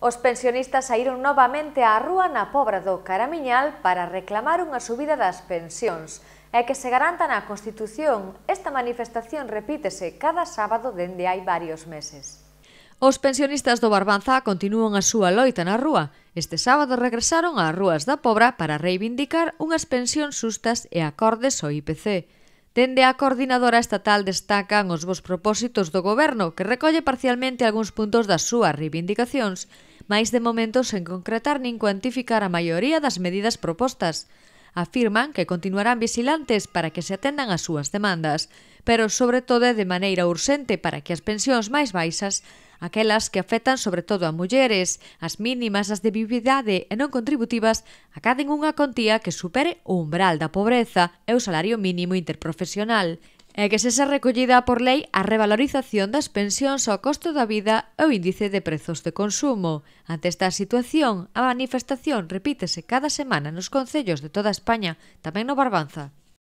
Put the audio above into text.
Os pensionistas saíron novamente á rúa na Pobra do Caramiñal para reclamar unha subida das pensións e que se garanta na Constitución. Esta manifestación repítese cada sábado dende hai varios meses. Os pensionistas do Barbanza continúan a súa loita na rúa. Este sábado regresaron ás rúas da Pobra para reivindicar unhas pensións sustas e acordes ao IPC. Dende a coordinadora estatal destacan os vos propósitos do goberno, que recolle parcialmente algúns puntos das súas reivindicacións, máis de momento sen concretar nin cuantificar a maioría das medidas propostas. Afirman que continuarán vigilantes para que se atendan as súas demandas, pero sobre todo de maneira urgente para que as pensións máis baixas aquelas que afectan sobre todo a mulleres, as mínimas, as de vividade e non contributivas, acaden unha contía que supere o umbral da pobreza e o salario mínimo interprofesional e que se xa recollida por lei a revalorización das pensións ao costo da vida e o índice de prezos de consumo. Ante esta situación, a manifestación repítese cada semana nos concellos de toda España, tamén no Barbanza.